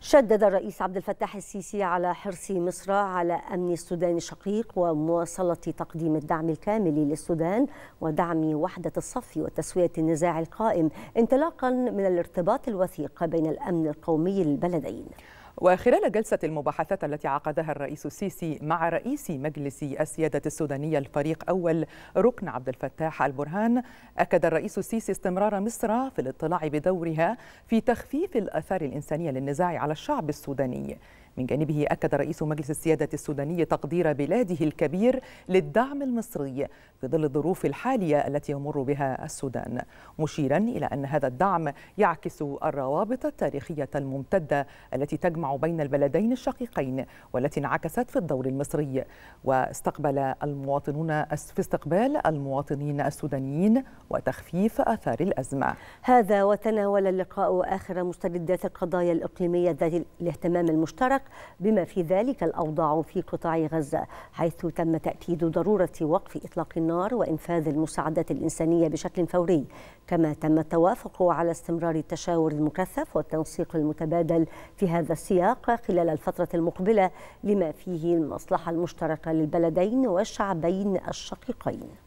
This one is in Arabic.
شدد الرئيس عبد الفتاح السيسي على حرص مصر على امن السودان الشقيق ومواصله تقديم الدعم الكامل للسودان ودعم وحده الصف وتسويه النزاع القائم انطلاقا من الارتباط الوثيق بين الامن القومي للبلدين وخلال جلسة المباحثات التي عقدها الرئيس السيسي مع رئيس مجلس السيادة السودانية الفريق أول ركن عبد الفتاح البرهان أكد الرئيس السيسي استمرار مصر في الاطلاع بدورها في تخفيف الآثار الإنسانية للنزاع على الشعب السوداني من جانبه أكد رئيس مجلس السيادة السوداني تقدير بلاده الكبير للدعم المصري في ظل الظروف الحالية التي يمر بها السودان مشيرا إلى أن هذا الدعم يعكس الروابط التاريخية الممتدة التي تجمع بين البلدين الشقيقين والتي انعكست في الدور المصري واستقبل المواطنون في استقبال المواطنين السودانيين وتخفيف آثار الأزمة هذا وتناول اللقاء آخر مستجدات القضايا الإقليمية ذات الاهتمام المشترك بما في ذلك الأوضاع في قطاع غزة حيث تم تأكيد ضرورة وقف إطلاق النار وإنفاذ المساعدات الإنسانية بشكل فوري كما تم التوافق على استمرار التشاور المكثف والتنسيق المتبادل في هذا السياق خلال الفترة المقبلة لما فيه المصلحة المشتركة للبلدين والشعبين الشقيقين